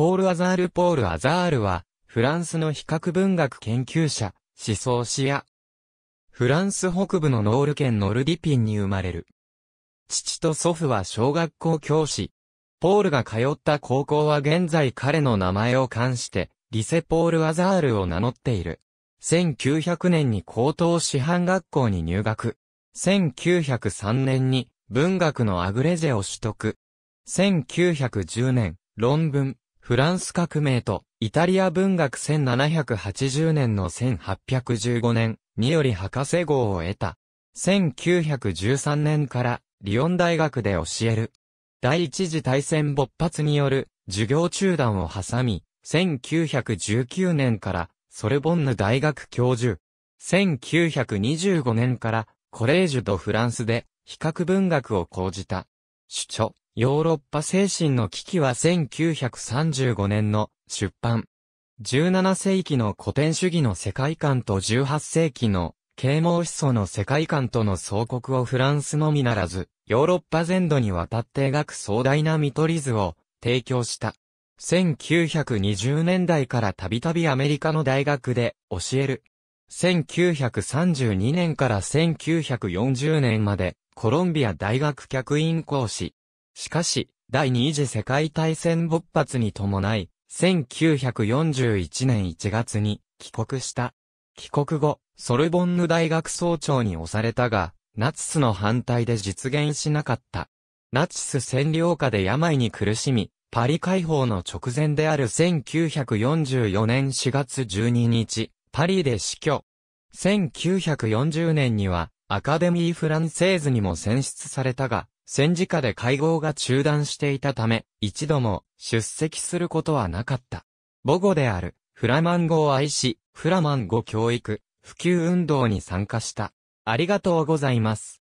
ポール・アザール・ポール・アザールは、フランスの比較文学研究者、思想史や、フランス北部のノール県ノルディピンに生まれる。父と祖父は小学校教師。ポールが通った高校は現在彼の名前を冠して、リセ・ポール・アザールを名乗っている。1900年に高等師範学校に入学。1903年に文学のアグレジェを取得。1910年、論文、フランス革命とイタリア文学1780年の1815年により博士号を得た。1913年からリオン大学で教える。第一次大戦勃発による授業中断を挟み、1919年からソルボンヌ大学教授。1925年からコレージュドフランスで比較文学を講じた。主著、ヨーロッパ精神の危機は1935年の出版。17世紀の古典主義の世界観と18世紀の啓蒙思想の世界観との総国をフランスのみならず、ヨーロッパ全土にわたって描く壮大な見取り図を提供した。1920年代からたびたびアメリカの大学で教える。1932年から1940年までコロンビア大学客員講師。しかし、第二次世界大戦勃発に伴い、1941年1月に帰国した。帰国後、ソルボンヌ大学総長に押されたが、ナチスの反対で実現しなかった。ナチス占領下で病に苦しみ、パリ解放の直前である1944年4月12日、パリで死去。1940年には、アカデミー・フランセーズにも選出されたが、戦時下で会合が中断していたため、一度も出席することはなかった。母語である、フラマン語を愛し、フラマン語教育、普及運動に参加した。ありがとうございます。